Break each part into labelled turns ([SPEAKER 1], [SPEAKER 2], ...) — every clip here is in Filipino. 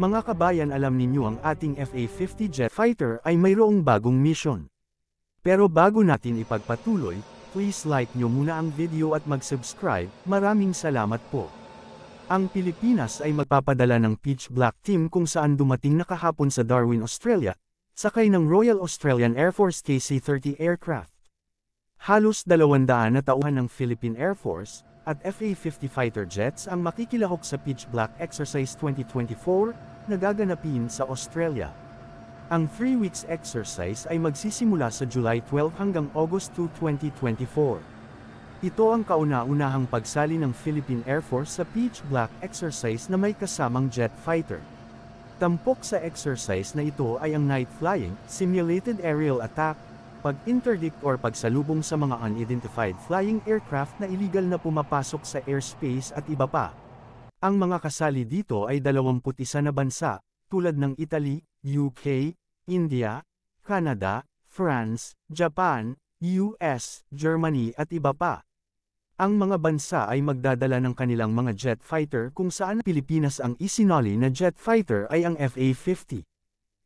[SPEAKER 1] Mga kabayan alam ninyo ang ating FA-50 jet fighter ay mayroong bagong mission. Pero bago natin ipagpatuloy, please like nyo muna ang video at mag-subscribe, maraming salamat po. Ang Pilipinas ay magpapadala ng Pitch Black Team kung saan dumating na kahapon sa Darwin, Australia, sakay ng Royal Australian Air Force KC-30 aircraft. Halos dalawandaan na tauhan ng Philippine Air Force, at FA-50 fighter jets ang makikilahok sa Pitch Black Exercise 2024 na gaganapin sa Australia. Ang 3 weeks exercise ay magsisimula sa July 12 hanggang August 2, 2024. Ito ang kauna-unahang pagsali ng Philippine Air Force sa Pitch Black exercise na may kasamang jet fighter. Tampok sa exercise na ito ay ang night flying, simulated aerial attack, pag-interdict or pagsalubong sa mga unidentified flying aircraft na illegal na pumapasok sa airspace at iba pa. Ang mga kasali dito ay 21 na bansa, tulad ng Italy, UK, India, Canada, France, Japan, US, Germany at iba pa. Ang mga bansa ay magdadala ng kanilang mga jet fighter kung saan Pilipinas ang isinoli na jet fighter ay ang FA-50.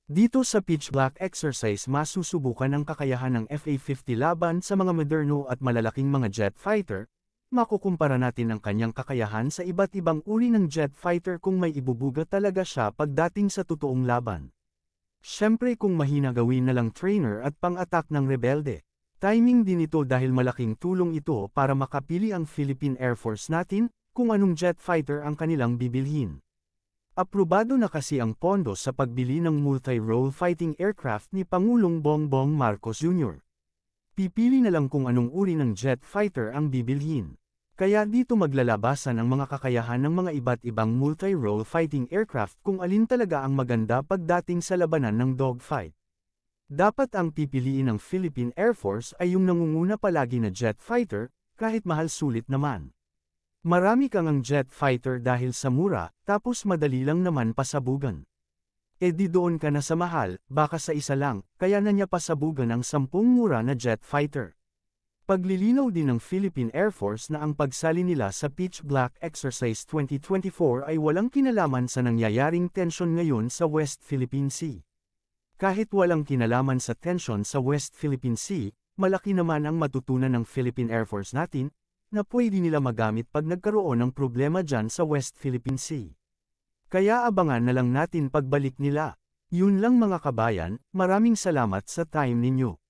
[SPEAKER 1] Dito sa black exercise masusubukan ang kakayahan ng FA-50 laban sa mga moderno at malalaking mga jet fighter, makukumpara natin ang kanyang kakayahan sa iba't ibang uri ng jet fighter kung may ibubuga talaga siya pagdating sa totoong laban. Siyempre kung mahina gawin na lang trainer at pang-attack ng rebelde. Timing din ito dahil malaking tulong ito para makapili ang Philippine Air Force natin kung anong jet fighter ang kanilang bibilhin. Aprubado na kasi ang pondo sa pagbili ng multi-role fighting aircraft ni Pangulong Bongbong Marcos Jr. Pipili na lang kung anong uri ng jet fighter ang bibilhin. Kaya dito maglalabasan ang mga kakayahan ng mga iba't ibang multi-role fighting aircraft kung alin talaga ang maganda pagdating sa labanan ng dogfight. Dapat ang pipiliin ng Philippine Air Force ay yung nangunguna palagi na jet fighter, kahit mahal sulit naman. Marami kang ang jet fighter dahil sa mura, tapos madali lang naman pasabugan. E di doon ka na sa mahal, baka sa isa lang, kaya na niya pasabugan ang sampung mura na jet fighter. Paglilinaw din ng Philippine Air Force na ang pagsali nila sa Pitch Black Exercise 2024 ay walang kinalaman sa nangyayaring tension ngayon sa West Philippine Sea. Kahit walang kinalaman sa tension sa West Philippine Sea, malaki naman ang matutunan ng Philippine Air Force natin, na pwede nila magamit pag nagkaroon ng problema dyan sa West Philippine Sea. Kaya abangan na lang natin pagbalik nila. Yun lang mga kabayan, maraming salamat sa time ninyo.